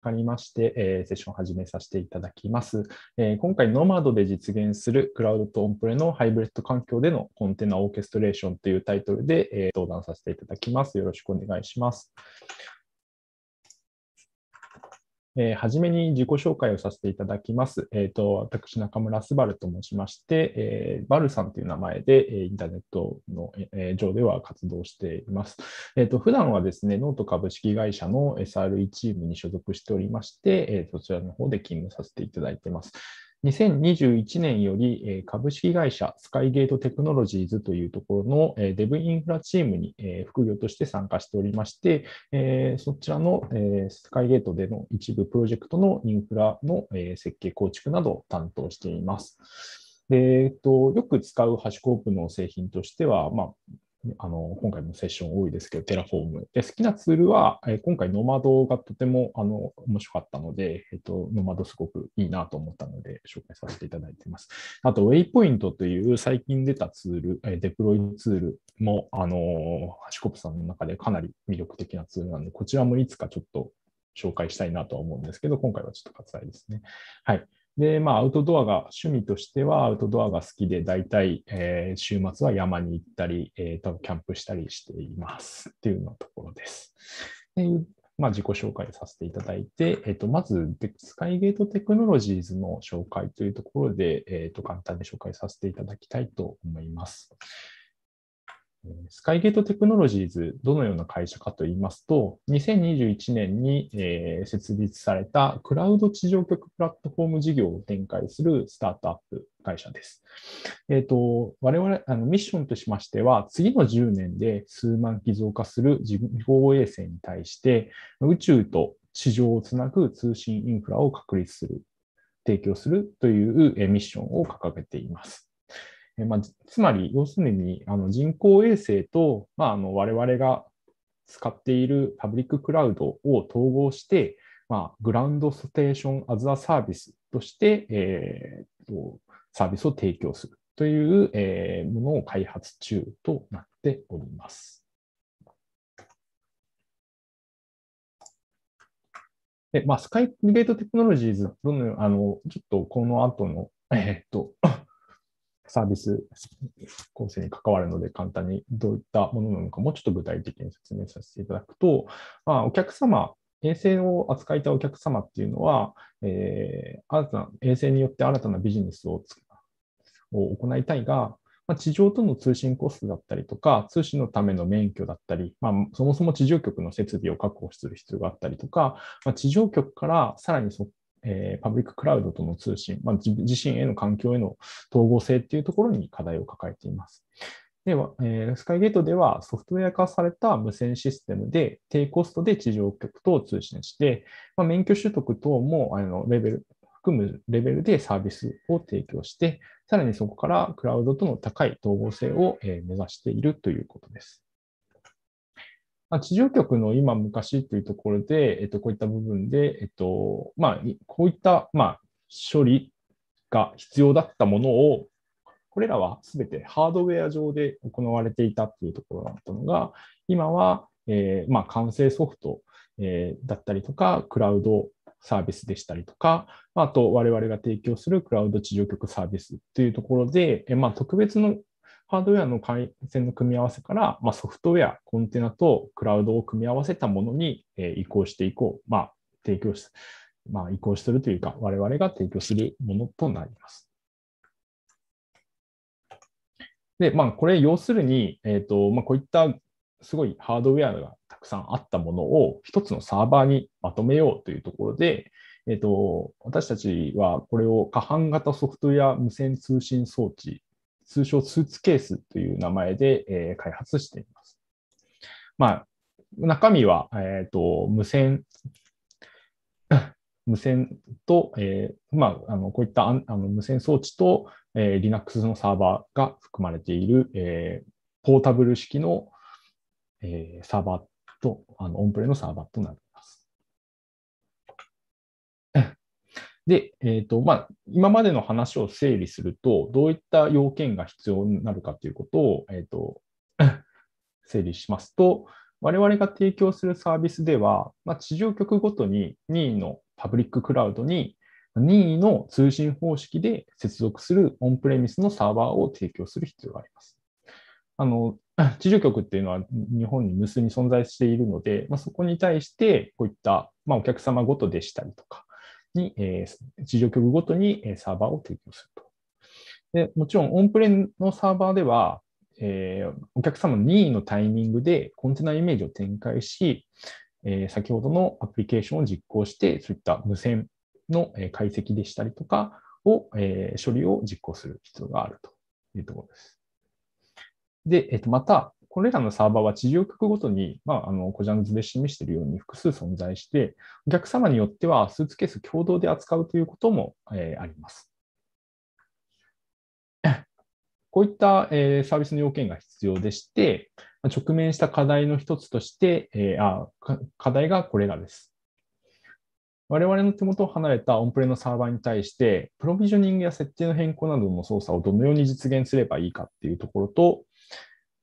かりまして、えー、セッションを始めさせていただきます、えー、今回、ノマドで実現するクラウドとオンプレのハイブリッド環境でのコンテナオーケストレーションというタイトルで、えー、登壇させていただきます。よろしくお願いします。えー、初めに自己紹介をさせていただきます。えーと、私、中村すばると申しまして、えー、バルさんという名前で、えインターネットの、えー、上では活動しています。えーと、と普段はですね、ノート株式会社の SRE チームに所属しておりまして、えー、そちらの方で勤務させていただいています。2021年より株式会社スカイゲートテクノロジーズというところのデブインフラチームに副業として参加しておりまして、そちらのスカイゲートでの一部プロジェクトのインフラの設計構築などを担当しています。でよく使うハシコープの製品としては、まあ、あの今回もセッション多いですけど、テラフォーム。で好きなツールは、え今回、ノマドがとてもあの面白かったので、えっと、ノマドすごくいいなと思ったので、紹介させていただいています。あと、ウェイポイントという最近出たツール、えデプロイツールも、あのハシコプさんの中でかなり魅力的なツールなので、こちらもいつかちょっと紹介したいなとは思うんですけど、今回はちょっと割愛ですね。はい。で、まあ、アウトドアが、趣味としてはアウトドアが好きで、大体、えー、週末は山に行ったり、えー、キャンプしたりしていますっていうようなところです。でまあ、自己紹介させていただいて、えー、とまず、スカイゲートテクノロジーズの紹介というところで、えー、と簡単に紹介させていただきたいと思います。スカイゲートテクノロジーズ、どのような会社かといいますと、2021年に、設立されたクラウド地上局プラットフォーム事業を展開するスタートアップ会社です。えっ、ー、と、我々、あのミッションとしましては、次の10年で数万機増加する人工衛星に対して、宇宙と地上をつなぐ通信インフラを確立する、提供するというミッションを掲げています。えまあ、つまり、要するにあの人工衛星と、まあ、あの我々が使っているパブリッククラウドを統合して、まあ、グラウンドステーション・アズ・ア・サービスとして、えーと、サービスを提供するという、えー、ものを開発中となっております。でまあ、スカイゲートテクノロジーズどのあの、ちょっとこの後の、えー、っとサービス構成に関わるので、簡単にどういったものなのかもちょっと具体的に説明させていただくと、まあ、お客様、衛星を扱いたお客様っていうのは、えー、新たな衛星によって新たなビジネスをを行いたいが、まあ、地上との通信コストだったりとか、通信のための免許だったり、まあ、そもそも地上局の設備を確保する必要があったりとか、まあ、地上局からさらにそこえー、パブリッククラウドとの通信、まあ、自身への環境への統合性っていうところに課題を抱えています。では、えー、スカイゲートではソフトウェア化された無線システムで低コストで地上局と通信して、まあ、免許取得等もあのレベル含むレベルでサービスを提供して、さらにそこからクラウドとの高い統合性を目指しているということです。まあ、地上局の今昔というところで、えっと、こういった部分で、えっとまあ、こういった、まあ、処理が必要だったものを、これらはすべてハードウェア上で行われていたというところだったのが、今は、えーまあ、完成ソフト、えー、だったりとか、クラウドサービスでしたりとか、あと我々が提供するクラウド地上局サービスというところで、まあ、特別のハードウェアの回線の組み合わせから、まあ、ソフトウェア、コンテナとクラウドを組み合わせたものに、え移行していこう、まあ、提供し、まあ、移行するというか、我々が提供するものとなります。で、まあ、これ、要するに、えーとまあ、こういったすごいハードウェアがたくさんあったものを一つのサーバーにまとめようというところで、えーと、と私たちはこれを可搬型ソフトウェア無線通信装置通称スーツケースという名前で、え開発しています。まあ、中身は、えーと、と無線 無線と、えー、まあ、あのこういったあの無線装置と、えー、Linux のサーバーが含まれている、えー、ポータブル式の、えー、サーバーとあのオンプレのサーバーとなるで、えーとまあ、今までの話を整理すると、どういった要件が必要になるかということを、えーと、整理しますと、我々が提供するサービスでは、まあ、地上局ごとに任意のパブリッククラウドに任意の通信方式で接続するオンプレミスのサーバーを提供する必要があります。あの 地上局っていうのは日本に無数に存在しているので、まあ、そこに対してこういった、まあ、お客様ごとでしたりとか、に、えー、事局ごとにサーバーを提供すると。でもちろん、オンプレのサーバーでは、えー、お客様の任意のタイミングでコンテナイメージを展開し、えー、先ほどのアプリケーションを実行して、そういった無線の解析でしたりとかを、えー、処理を実行する必要があるというところです。で、えー、とまた、これらのサーバーは地上局ごとに、まあ、あの、こジャンズで示しているように複数存在して、お客様によってはスーツケース共同で扱うということも、えー、あります。こういった、えー、サービスの要件が必要でして、直面した課題の一つとして、えー、あ課題がこれらです。我々の手元を離れたオンプレのサーバーに対して、プロビジョニングや設定の変更などの操作をどのように実現すればいいかっていうところと、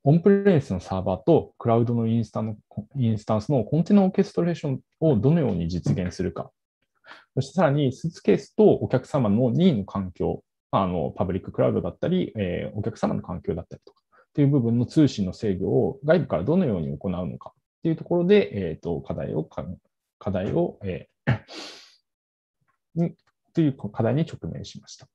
オンプレイスのサーバーとクラウドのインスタのインスタンスのコンテナオーケストレーションをどのように実現するか。そしてさらにスーツケースとお客様の任意の環境、あのパブリッククラウドだったり、えー、お客様の環境だったりとか、という部分の通信の制御を外部からどのように行うのかというところで、えーと、課題を、課題を、えー、にという課題に直面しました。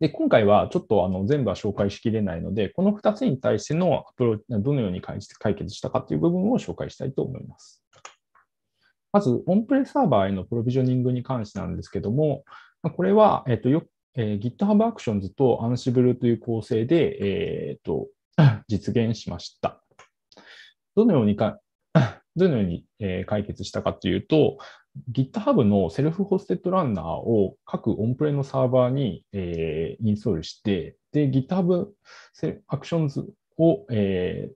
で今回はちょっとあの全部は紹介しきれないので、この2つに対してのアプローチ、どのように解決したかという部分を紹介したいと思います。まず、オンプレサーバーへのプロビジョニングに関してなんですけども、これは、えっとよえー、GitHub Actions と Ansible という構成で、えー、っと実現しました。どのようにか、どのように解決したかというと、GitHub のセルフホステッドランナーを各オンプレのサーバーに、えー、インストールして、で、GitHub アクションズを、え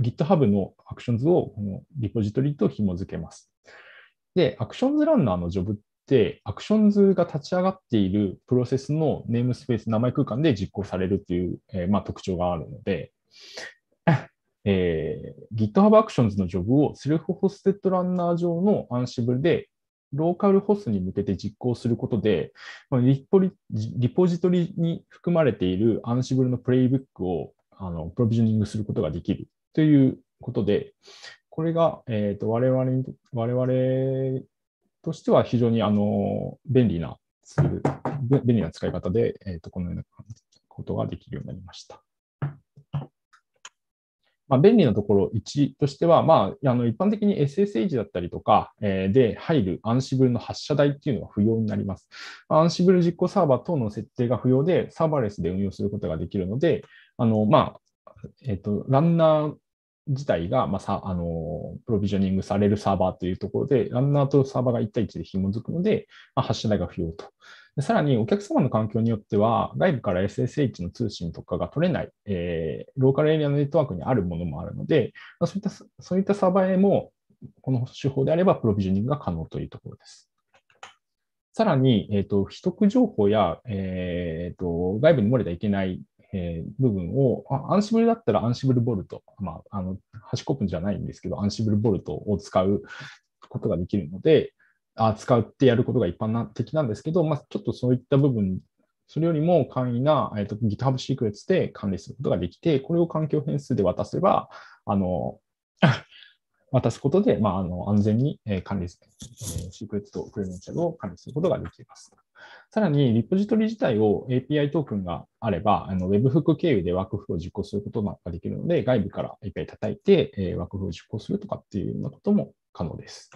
ー、GitHub のアクションズをこのリポジトリと紐付けます。で、アクションズランナーのジョブって、アクションズが立ち上がっているプロセスのネームスペース、名前空間で実行されるという、えー、まあ、特徴があるので、えー、GitHub Actions のジョブをセルフホステッドランナー上のアンシブルでローカルホストに向けて実行することで、リポリリポジトリに含まれているアンシブルのプレイブックをあのプロビジョニングすることができるということで、これが、えーと、我々に我々としては非常にあの便利なツール、便利な使い方で、えーとこのようなことができるようになりました。まあ、便利なところ1としては、まあ、あの一般的に SSH だったりとか、えで入る Ansible の発射台っていうのが不要になります。Ansible 実行サーバー等の設定が不要で、サーバーレスで運用することができるので、あのまあえっ、ー、とランナー自体が、まあ、さあのプロビジョニングされるサーバーというところで、ランナーとサーバーが1対1で紐づくので、まあ、発射台が不要と。でさらにお客様の環境によっては、外部から SSH の通信とかが取れない、えー、ローカルエリアのネットワークにあるものもあるので、まそういったそういったサーバーへも、この手法であればプロビジョニングが可能というところです。さらに、えーと、秘匿情報や、えーと、と外部に漏れてはいけないえー、部分を、あアンシブルだったらアンシブルボルト、まあ、あの、ハコプじゃないんですけど、アンシブルボルトを使うことができるので、扱ってやることが一般的なんですけど、まあ、ちょっとそういった部分、それよりも簡易な、えーと、GitHub Secrets で管理することができて、これを環境変数で渡せば、あの 渡すことで、まあ、あの安全に管理する、シークレットとクレデンシャルを管理することができます。さらに、リポジトリ自体を API トークンがあれば、あの Webhook 経由でワークフを実行することができるので、外部から API 叩いて、ワークフを実行するとかっていうようなことも可能です。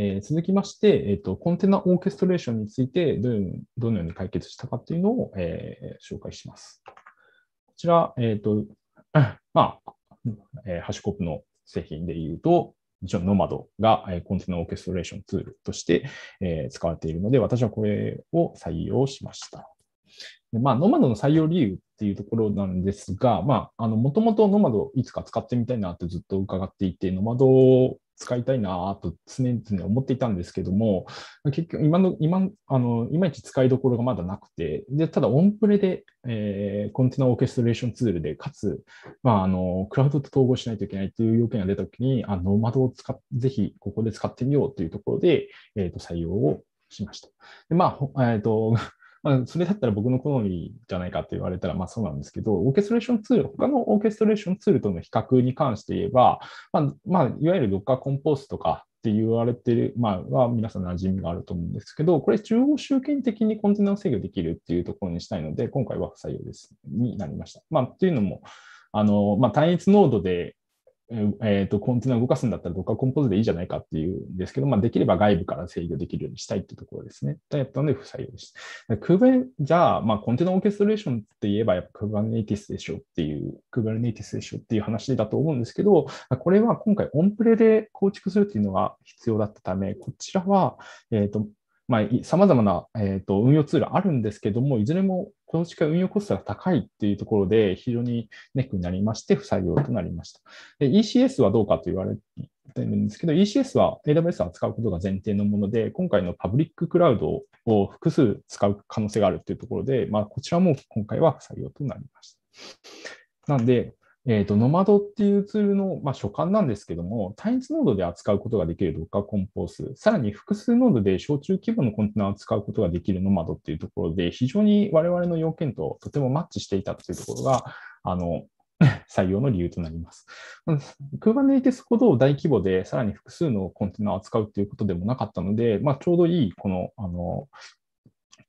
えー、続きまして、えーと、コンテナオーケストレーションについてどのように解決したかというのを、えー、紹介します。こちら、えーと まあえー、ハッシュコップの製品でいうと、もちろんノマドがコンテナオーケストレーションツールとして使われているので、私はこれを採用しました。でまあ、ノマドの採用理由っていうところなんですが、もともとノマドをいつか使ってみたいなってずっと伺っていて、ノマド使いたいなと常々思っていたんですけども、結局今の、今あのいまいち使いどころがまだなくて、でただオンプレで、えー、コンテナオーケストレーションツールで、かつ、まあ、あのクラウドと統合しないといけないという要件が出たときに、あノーマドを使っぜひここで使ってみようというところで、えー、と採用をしました。でまあえーとまあ、それだったら僕の好みじゃないかって言われたら、まあそうなんですけど、オーケストレーションツール、他のオーケストレーションツールとの比較に関して言えば、まあ、まあ、いわゆる Docker コンポースとかって言われてる、まあ、は皆さん馴染みがあると思うんですけど、これ中央集権的にコンテナを制御できるっていうところにしたいので、今回は不採用です、になりました。まあ、っていうのも、あの、まあ、単一ノードでえっ、ー、と、コンテナを動かすんだったらどっかコンポーズでいいじゃないかっていうんですけど、まあ、できれば外部から制御できるようにしたいってところですね。だったので不採用でした。クーベじゃあ、まあ、コンテナオーケストレーションって言えば、やっぱ Kubernetes でしょっていう、Kubernetes でしょっていう話だと思うんですけど、これは今回オンプレで構築するっていうのが必要だったため、こちらは、えっ、ー、と、まあ、様々な、えっ、ー、と、運用ツールあるんですけども、いずれもこの地区は運用コストが高いっていうところで非常にネックになりまして、不採用となりました。で ECS はどうかと言われてるんですけど、ECS は AWS を使うことが前提のもので、今回のパブリッククラウドを複数使う可能性があるっていうところで、まあ、こちらも今回は不採用となりました。なんで、えっ、ー、と、ノマドっていうツールの、まあ、所管なんですけども、単一ノードで扱うことができる Docker コンポース、さらに複数ノードで小中規模のコンテナを扱うことができるノマドっていうところで、非常に我々の要件ととてもマッチしていたというところが、あの、採用の理由となります。Kubernetes ほど大規模で、さらに複数のコンテナを扱うということでもなかったので、まあ、ちょうどいい、この、あの、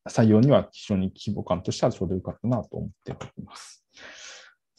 採用には非常に規模感としてはちょうどよかったなと思っております。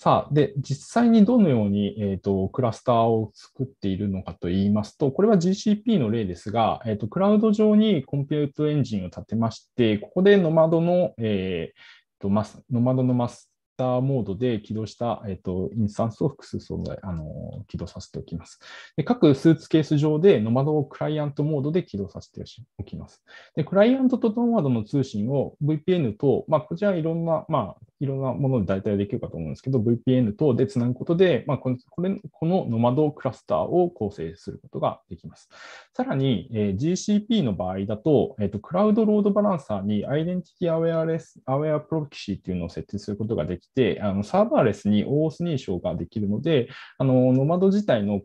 さあ、で、実際にどのように、えーと、クラスターを作っているのかといいますと、これは GCP の例ですが、えーと、クラウド上にコンピュートエンジンを立てまして、ここでノマドの、えーと、とマスノマドのマスターモードで起動した、えー、とインスタンスを複数存在あの起動させておきます。で各スーツケース上でノマドをクライアントモードで起動させておきます。でクライアントとノマドの通信を VPN と、まあ、こちらいろんな、まあ、いろんなもので代替できるかと思うんですけど、VPN 等でつなぐことで、まあ、このこれこのノマドクラスターを構成することができます。さらに、えー、GCP の場合だと、えーと、クラウドロードバランサーにアイデンティティアウェアレスアウェアプロキシーっていうのを設定することができて、あのサーバーレスに OS 認証ができるので、あのノマド自体の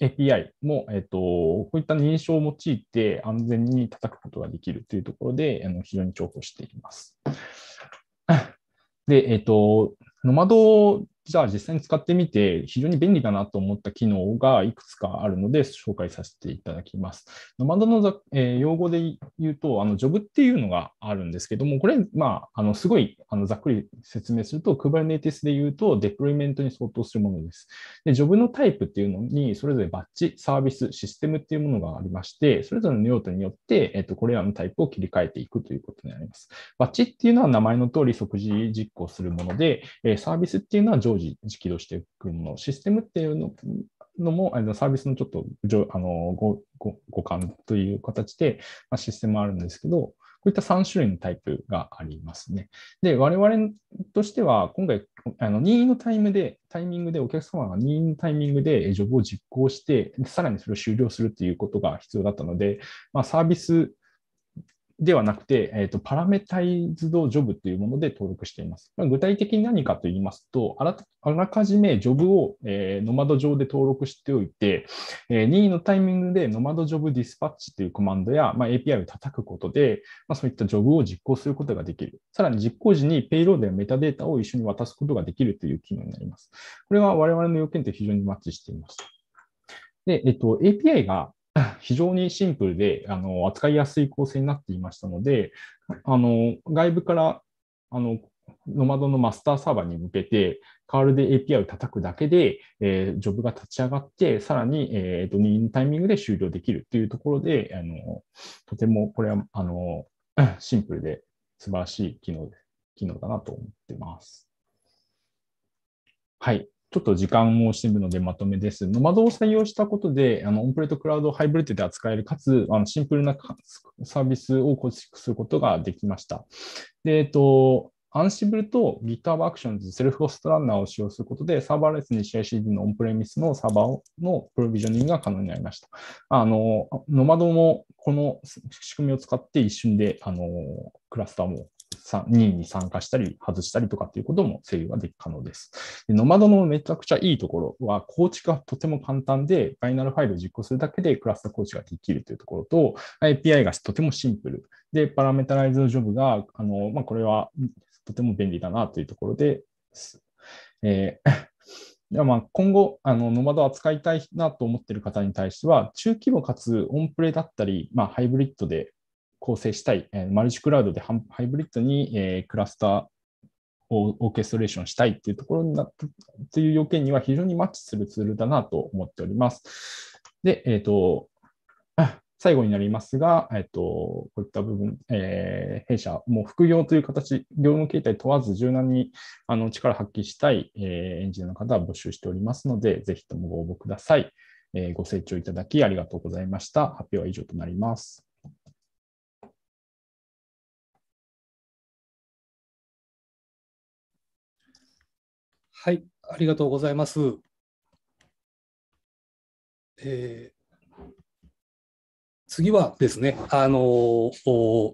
API も、えっと、こういった認証を用いて安全に叩くことができるというところで、あの非常に重宝しています。で、えっ、ー、と、ノマドじゃあ実際に使ってみて非常に便利だなと思った機能がいくつかあるので紹介させていただきます。ノマドの、えー、用語で言うと、あのジョブっていうのがあるんですけども、これ、まあ、あのすごいあのざっくり説明すると、Kubernetes で言うとデプロイメントに相当するものです。でジョブのタイプっていうのに、それぞれバッチ、サービス、システムっていうものがありまして、それぞれの用途によって、えっとこれらのタイプを切り替えていくということになります。バッチっていうのは名前の通り即時実行するもので、えー、サービスっていうのは常常時起動していくの、システムっていうののも、あのサービスのちょっとあのご互換という形で、まあ、システムあるんですけど、こういった3種類のタイプがありますね。で、我々としては、今回、あの任意のタイムで、タイミングで、お客様が任意のタイミングでジョブを実行して、さらにそれを終了するということが必要だったので、まあ、サービスではなくて、えーと、パラメタイズドジョブというもので登録しています。まあ、具体的に何かと言いますと、あらあらかじめジョブを、えー、ノマド上で登録しておいて、えー、任意のタイミングでノマドジョブディスパッチというコマンドや、まあ、API を叩くことで、まあ、そういったジョブを実行することができる。さらに実行時にペイロードやメタデータを一緒に渡すことができるという機能になります。これは我々の要件と非常にマッチしています。で、えっと、API が非常にシンプルであの扱いやすい構成になっていましたので、あの外部からあのノマドのマスターサーバーに向けて、カールで API を叩くだけで、えー、ジョブが立ち上がって、さらに、えーと、任意のタイミングで終了できるというところで、あのとてもこれはあの シンプルで素晴らしい機能機能だなと思ってます。はい。ちょっと時間を惜しむのでまとめです。ノマドを採用したことで、あのオンプレとクラウドをハイブリッドで扱える、かつあのシンプルなサービスを構築することができました。でえっとアンシブルと GitHub Actions、セルフホストランナーを使用することで、サーバーレスに CICD のオンプレミスのサーバーのプロビジョニングが可能になりました。あの、ノマドもこの仕組みを使って一瞬で、あの、クラスターも任意に参加したり、外したりとかっていうことも制御ができ可能です。でノマドのめちゃくちゃいいところは、構築がとても簡単で、バイナルファイルを実行するだけでクラスター構築ができるというところと、API がとてもシンプル。で、パラメータライズのジョブが、あのまあ、これはとても便利だなというところで、えー ではまあ今後、あのノマドを扱いたいなと思っている方に対しては、中規模かつオンプレだったり、まあ、ハイブリッドで構成したい、えー、マルチクラウドでハイブリッドに、えー、クラスターをオーケストレーションしたいっていうところになったという要件には非常にマッチするツールだなと思っております。で、えっ、ー、と、最後になりますが、えっと、こういった部分、えー、弊社、もう副業という形、業務形態問わず柔軟にあの力発揮したい、えー、エンジニアの方は募集しておりますので、ぜひともご応募ください。えご清聴いただきありがとうございました。発表は以上となります。はい、ありがとうございます。えー、次はですね、あのー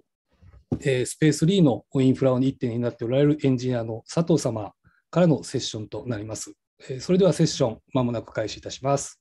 えー、スペース3のインフラを1点になっておられるエンジニアの佐藤様からのセッションとなります。えー、それではセッション、まもなく開始いたします。